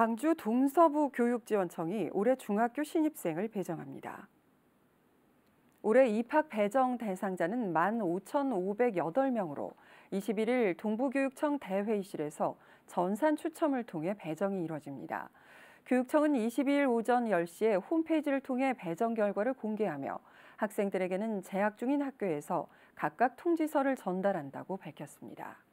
광주 동서부 교육지원청이 올해 중학교 신입생을 배정합니다. 올해 입학 배정 대상자는 15,508명으로 21일 동부교육청 대회의실에서 전산 추첨을 통해 배정이 이뤄집니다. 교육청은 22일 오전 10시에 홈페이지를 통해 배정 결과를 공개하며 학생들에게는 재학 중인 학교에서 각각 통지서를 전달한다고 밝혔습니다.